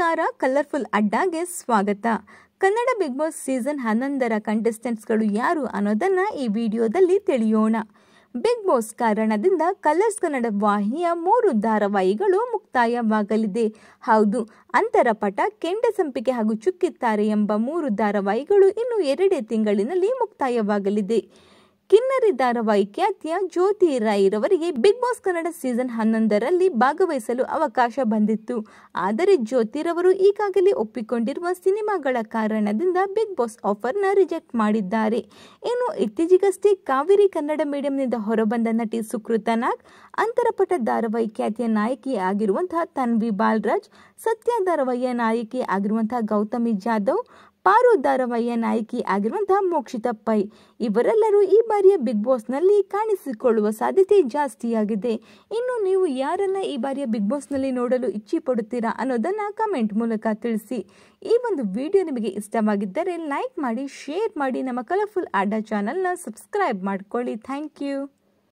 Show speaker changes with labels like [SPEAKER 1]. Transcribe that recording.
[SPEAKER 1] ಕಾರ ಕಲರ್ಫುಲ್ ಅಡ್ಡಾಗೆ ಸ್ವಾಗತ Kannada big boss season ಹನ್ನೊಂದರ ಕಂಟೆಸ್ಟೆಂಟ್ಸ್ಗಳು ಯಾರು ಅನ್ನೋದನ್ನು ಈ ವಿಡಿಯೋದಲ್ಲಿ ತಿಳಿಯೋಣ ಬಿಗ್ ಬಾಸ್ ಕಾರಣದಿಂದ ಕಲರ್ಸ್ ಕನ್ನಡ ವಾಹಿನಿಯ ಮೂರು ಧಾರಾವಾಹಿಗಳು ಮುಕ್ತಾಯವಾಗಲಿದೆ ಹೌದು ಅಂತರ ಪಟ ಕೆಂಡ ಸಂಪಿಕೆ ಹಾಗೂ ಚುಕ್ಕಿತ್ತಾರೆ ಎಂಬ ಮೂರು ಧಾರಾವಾಹಿಗಳು ಇನ್ನು ಎರಡೇ ತಿಂಗಳಿನಲ್ಲಿ ಮುಕ್ತಾಯವಾಗಲಿದೆ ಕಿನ್ನರಿ ಖ್ಯಾತಿಯ ಜ್ಯೋತಿ ರೈರವರಿಗೆ ಬಿಗ್ ಬಾಸ್ ಕನ್ನಡ ಸೀಸನ್ ಹನ್ನೊಂದರಲ್ಲಿ ಭಾಗವಹಿಸಲು ಅವಕಾಶ ಬಂದಿತ್ತು ಆದರೆ ಜ್ಯೋತಿರವರು ಈಗಾಗಲೇ ಒಪ್ಪಿಕೊಂಡಿರುವ ಸಿನಿಮಾಗಳ ಕಾರಣದಿಂದ ಬಿಗ್ ಬಾಸ್ ಆಫರ್ನ ರಿಜೆಕ್ಟ್ ಮಾಡಿದ್ದಾರೆ ಇನ್ನು ಇತ್ತೀಚೆಗಷ್ಟೇ ಕಾವೇರಿ ಕನ್ನಡ ಮೀಡಿಯಂನಿಂದ ಹೊರಬಂದ ನಟಿ ಸುಕೃತ ನಾಗ್ ಅಂತರಪಟ ಧಾರಾವಾಹಿ ಖ್ಯಾತಿಯ ನಾಯಕಿ ಆಗಿರುವಂತಹ ತನ್ವಿ ಬಾಲರಾಜ್ ಸತ್ಯ ಧಾರಾವಾಹಿಯ ನಾಯಕಿ ಆಗಿರುವಂತಹ ಗೌತಮಿ ಜಾಧವ್ ಪಾರು ವಯ್ಯ ನಾಯಕಿ ಆಗಿರುವಂತಹ ಮೋಕ್ಷಿತಪ್ಪ ಪೈ ಇವರೆಲ್ಲರೂ ಈ ಬಾರಿಯ ಬಿಗ್ ಬಾಸ್ನಲ್ಲಿ ಕಾಣಿಸಿಕೊಳ್ಳುವ ಸಾಧ್ಯತೆ ಜಾಸ್ತಿಯಾಗಿದೆ ಇನ್ನು ನೀವು ಯಾರನ್ನ ಈ ಬಾರಿಯ ಬಿಗ್ ಬಾಸ್ನಲ್ಲಿ ನೋಡಲು ಇಚ್ಛೆ ಪಡುತ್ತೀರಾ ಅನ್ನೋದನ್ನು ಕಮೆಂಟ್ ಮೂಲಕ ತಿಳಿಸಿ ಈ ಒಂದು ವಿಡಿಯೋ ನಿಮಗೆ ಇಷ್ಟವಾಗಿದ್ದರೆ ಲೈಕ್ ಮಾಡಿ ಶೇರ್ ಮಾಡಿ ನಮ್ಮ ಕಲರ್ಫುಲ್ ಅಡ್ಡಾ ಚಾನಲ್ನ ಸಬ್ಸ್ಕ್ರೈಬ್ ಮಾಡಿಕೊಳ್ಳಿ ಥ್ಯಾಂಕ್ ಯು